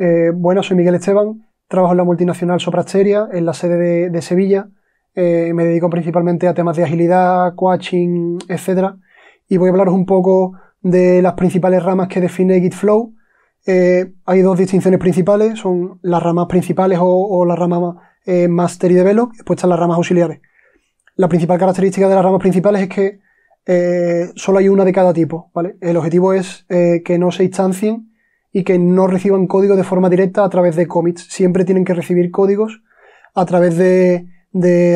Eh, bueno, soy Miguel Esteban, trabajo en la multinacional Soprasteria, en la sede de, Sevilla. Eh, me dedico principalmente a temas de agilidad, coaching, etc. Y voy a hablaros un poco de las principales ramas que define GitFlow. Eh, hay dos distinciones principales, son las ramas principales o, las ramas Master y Develop, y después están las ramas auxiliares. La principal característica de las ramas principales es que solo hay una de cada tipo. El objetivo es que no se instancien y que no reciban código de forma directa a través de commits. Siempre tienen que recibir códigos a través de,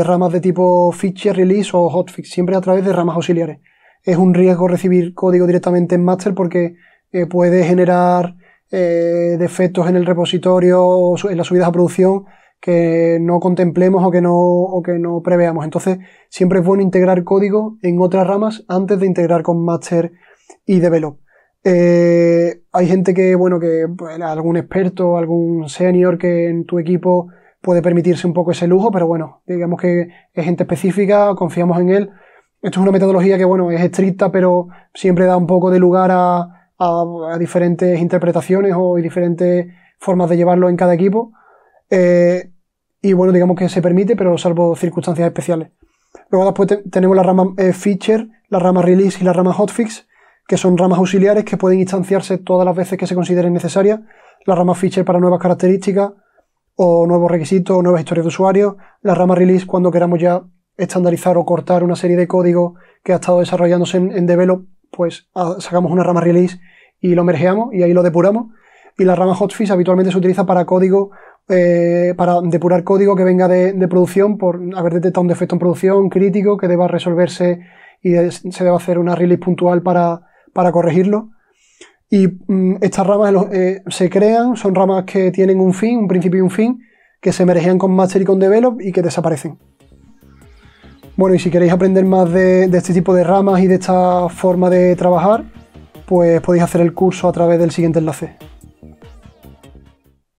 ramas de tipo feature release o hotfix, siempre a través de ramas auxiliares. Es un riesgo recibir código directamente en master porque eh, puede generar eh, defectos en el repositorio o en las subidas a producción que no contemplemos o que no, o que no preveamos. Entonces, siempre es bueno integrar código en otras ramas antes de integrar con master y develop. Eh, hay gente que, bueno, que pues, algún experto, algún senior que en tu equipo puede permitirse un poco ese lujo, pero bueno, digamos que es gente específica, confiamos en él. Esto es una metodología que, bueno, es estricta, pero siempre da un poco de lugar a, diferentes interpretaciones o diferentes formas de llevarlo en cada equipo. Eh, y bueno, digamos que se permite, pero salvo circunstancias especiales. Luego después tenemos la rama eh, feature, la rama release y la rama hotfix que son ramas auxiliares que pueden instanciarse todas las veces que se consideren necesarias, la rama feature para nuevas características o nuevos requisitos o nuevas historias de usuarios, la rama release cuando queramos ya estandarizar o cortar una serie de código que ha estado desarrollándose en, en develop, pues ah, sacamos una rama release y lo mergeamos y ahí lo depuramos. Y la rama hotfix habitualmente se utiliza para código, eh, para depurar código que venga de, de, producción por haber detectado un defecto en producción crítico que deba resolverse y se deba hacer una release puntual para, para corregirlo. Y mm, estas ramas eh, se crean, son ramas que tienen un fin, un principio y un fin, que se mergean con Master y con Develop y que desaparecen. Bueno, y si queréis aprender más de, este tipo de ramas y de esta forma de trabajar, pues podéis hacer el curso a través del siguiente enlace.